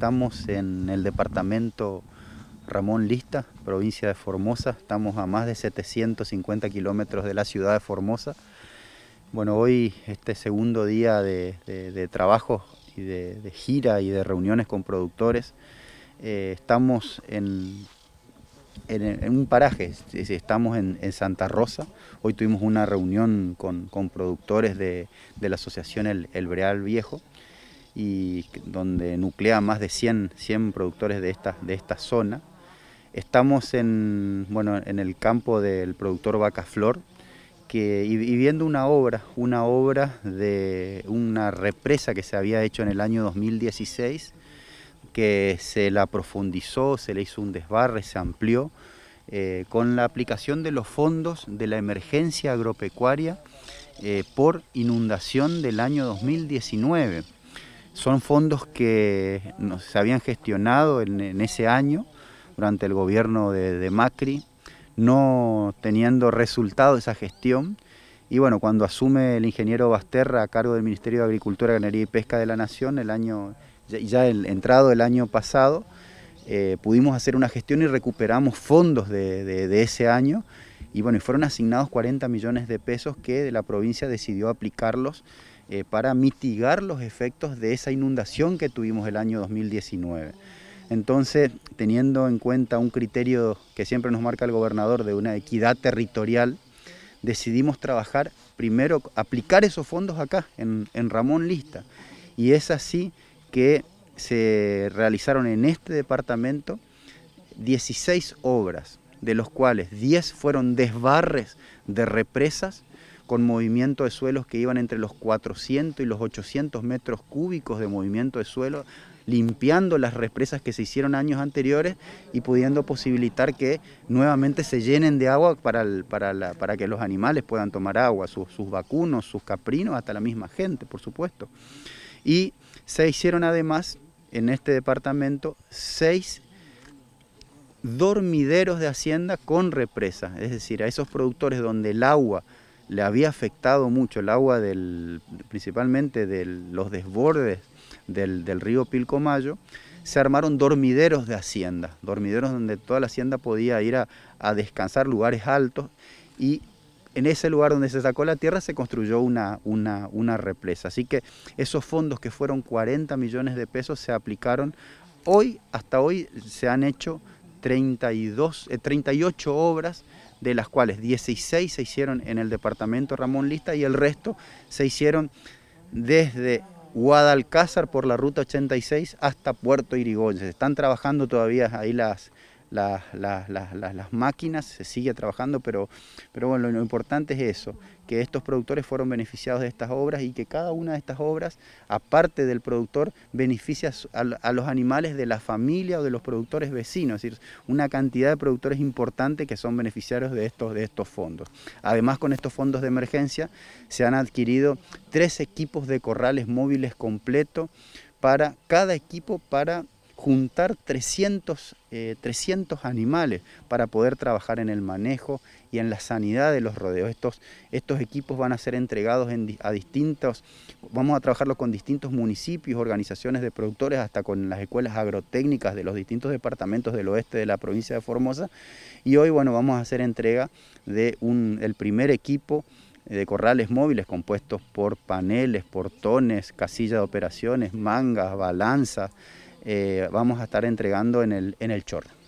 Estamos en el departamento Ramón Lista, provincia de Formosa. Estamos a más de 750 kilómetros de la ciudad de Formosa. Bueno, hoy este segundo día de, trabajo y de, gira y de reuniones con productores. Eh, estamos en, un paraje, estamos en, Santa Rosa. Hoy tuvimos una reunión con, productores de, la asociación el Breal Viejo y donde nuclea más de 100, 100 productores de esta, de esta zona. Estamos en, el campo del productor Vaca Flor que, y, viendo una obra, una obra de una represa que se había hecho en el año 2016, que se la profundizó, se le hizo un desbarre, se amplió, eh, con la aplicación de los fondos de la emergencia agropecuaria eh, por inundación del año 2019. Son fondos que nos, se habían gestionado en, ese año durante el gobierno de, Macri, no teniendo resultado esa gestión. Y bueno, cuando asume el ingeniero Basterra a cargo del Ministerio de Agricultura, Ganadería y Pesca de la Nación, el año, ya el, entrado el año pasado, eh, pudimos hacer una gestión y recuperamos fondos de, ese año. Y bueno, y fueron asignados 40 millones de pesos que la provincia decidió aplicarlos eh, para mitigar los efectos de esa inundación que tuvimos el año 2019. Entonces, teniendo en cuenta un criterio que siempre nos marca el gobernador de una equidad territorial, decidimos trabajar primero, aplicar esos fondos acá, en, en Ramón Lista. Y es así que se realizaron en este departamento 16 obras, de los cuales 10 fueron desbarres de represas con movimiento de suelos que iban entre los 400 y los 800 metros cúbicos de movimiento de suelo, limpiando las represas que se hicieron años anteriores y pudiendo posibilitar que nuevamente se llenen de agua para, para, que los animales puedan tomar agua, sus, sus vacunos, sus caprinos, hasta la misma gente, por supuesto. Y se hicieron además en este departamento seis dormideros de hacienda con represas, es decir, a esos productores donde el agua le había afectado mucho el agua del, principalmente de los desbordes del, río Pilcomayo, se armaron dormideros de hacienda, dormideros donde toda la hacienda podía ir a, a descansar, lugares altos, y en ese lugar donde se sacó la tierra se construyó una, una, una represa. Así que esos fondos que fueron 40 millones de pesos se aplicaron. Hoy, hasta hoy, se han hecho 32, 38 eh, obras de las cuales 16 se hicieron en el departamento Ramón Lista y el resto se hicieron desde Guadalcázar por la ruta 86 hasta Puerto Irigoyen. Están trabajando todavía ahí las, las, máquinas, se sigue trabajando, pero, pero bueno, lo, importante es eso, que estos productores fueron beneficiados de estas obras y que cada una de estas obras, aparte del productor, beneficia a, los animales de la familia o de los productores vecinos, es decir, una cantidad de productores importante que son beneficiarios de estos, de estos fondos. Además, con estos fondos de emergencia se han adquirido tres equipos de corrales móviles completos para cada equipo para juntar 300, 300 eh, animales para poder trabajar en el manejo y en la sanidad de los rodeos. Estos, estos equipos van a ser entregados a distintos, vamos a trabajarlos con distintos municipios, organizaciones de productores, hasta con las escuelas agrotécnicas de los distintos departamentos del oeste de la provincia de Formosa. Y hoy, bueno, vamos a hacer entrega del primer equipo de corrales móviles compuestos por paneles, portones, casillas de operaciones, mangas, balanzas, eh, vamos a estar entregando en el, en el short.